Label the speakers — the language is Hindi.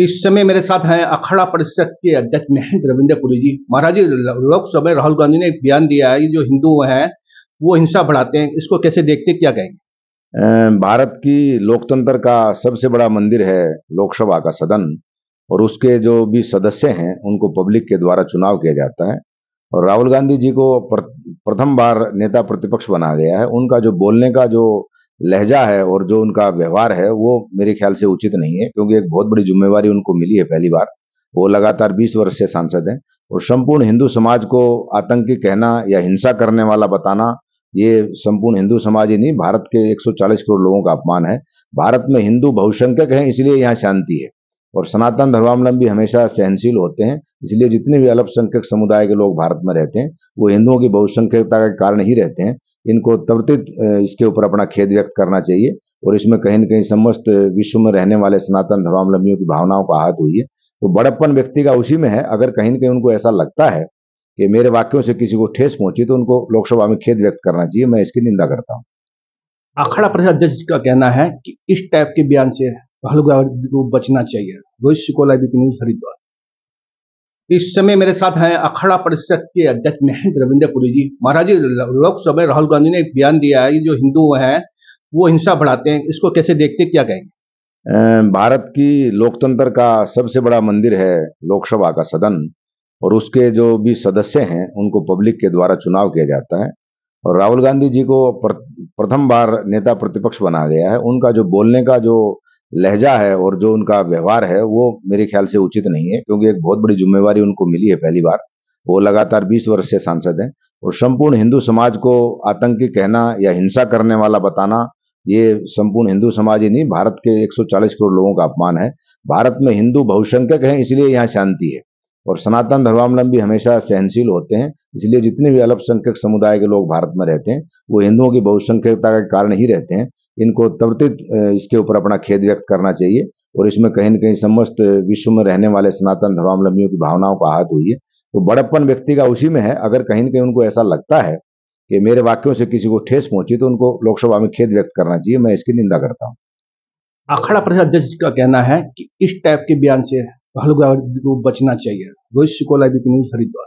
Speaker 1: इस समय मेरे साथ हैं अखाड़ा परिषद के अध्यक्ष महेंद्र रविंद्र पुरी जी महाराज जी लोकसभा राहुल गांधी ने एक बयान दिया है जो हिंदू हैं वो हिंसा बढ़ाते हैं इसको कैसे देखते क्या
Speaker 2: कहेंगे भारत की लोकतंत्र का सबसे बड़ा मंदिर है लोकसभा का सदन और उसके जो भी सदस्य हैं उनको पब्लिक के द्वारा चुनाव किया जाता है और राहुल गांधी जी को प्रथम बार नेता प्रतिपक्ष बना गया है उनका जो बोलने का जो लहजा है और जो उनका व्यवहार है वो मेरे ख्याल से उचित नहीं है क्योंकि एक बहुत बड़ी जिम्मेवारी उनको मिली है पहली बार वो लगातार 20 वर्ष से सांसद हैं और संपूर्ण हिंदू समाज को आतंकी कहना या हिंसा करने वाला बताना ये संपूर्ण हिंदू समाज ही नहीं भारत के 140 करोड़ लोगों का अपमान है भारत में हिंदू बहुसंख्यक हैं इसलिए यहाँ शांति है और सनातन धर्मावलंबी हमेशा सहनशील होते हैं इसलिए जितने भी अल्पसंख्यक समुदाय के लोग भारत में रहते हैं वो हिंदुओं की बहुसंख्यकता के कारण ही रहते हैं इनको त्वरित इसके ऊपर अपना खेद व्यक्त करना चाहिए और इसमें कहीं ना कहीं समस्त विश्व में रहने वाले सनातन धर्मावलंबियों की भावनाओं का आहत हुई है तो बड़प्पन व्यक्ति का उसी में है अगर कहीं ना कहीं उनको ऐसा लगता है कि मेरे वाक्यों से किसी को ठेस पहुंची तो उनको लोकसभा में खेद व्यक्त करना चाहिए मैं इसकी निंदा करता हूँ
Speaker 1: अखड़ा प्रदेश अध्यक्ष का कहना है कि इस टाइप के बयान से हम को बचना चाहिए रोहित शुक्ला बीपी न्यूज हरिद्वार इस समय मेरे साथ हैं अखाड़ा परिषद के अध्यक्ष महेंद्र रविंद्र पुरी जी महाराज जी लोकसभा में राहुल गांधी ने एक बयान दिया है जो हिंदू हैं वो हिंसा बढ़ाते हैं इसको कैसे देखते क्या
Speaker 2: कहेंगे भारत की लोकतंत्र का सबसे बड़ा मंदिर है लोकसभा का सदन और उसके जो भी सदस्य हैं उनको पब्लिक के द्वारा चुनाव किया जाता है और राहुल गांधी जी को प्रथम बार नेता प्रतिपक्ष बना गया है उनका जो बोलने का जो लहजा है और जो उनका व्यवहार है वो मेरे ख्याल से उचित नहीं है क्योंकि एक बहुत बड़ी जिम्मेवारी उनको मिली है पहली बार वो लगातार 20 वर्ष से सांसद हैं और संपूर्ण हिंदू समाज को आतंकी कहना या हिंसा करने वाला बताना ये संपूर्ण हिंदू समाज ही नहीं भारत के 140 करोड़ लोगों का अपमान है भारत में हिंदू बहुसंख्यक हैं इसलिए यहाँ शांति है और सनातन धर्मावलंबी हमेशा सहनशील होते हैं इसलिए जितने भी अल्पसंख्यक समुदाय के लोग भारत में रहते हैं वो हिंदुओं की बहुसंख्यकता के कारण ही रहते हैं इनको त्वरित इसके ऊपर अपना खेद व्यक्त करना चाहिए और इसमें कहीं न कहीं समस्त विश्व में रहने वाले सनातन धर्मावलंबियों की भावनाओं का आहत हुई है तो बड़प्पन व्यक्ति का उसी में है अगर कहीं न कहीं उनको ऐसा लगता है कि मेरे वाक्यों से किसी को ठेस पहुंची तो उनको लोकसभा में खेद व्यक्त करना चाहिए मैं इसकी निंदा करता हूँ
Speaker 1: अखाड़ा प्रदेश अध्यक्ष का कहना है कि इस टाइप के बयान से हल्का को बचना चाहिए रोहित शुक्ला न्यूज हरिद्वार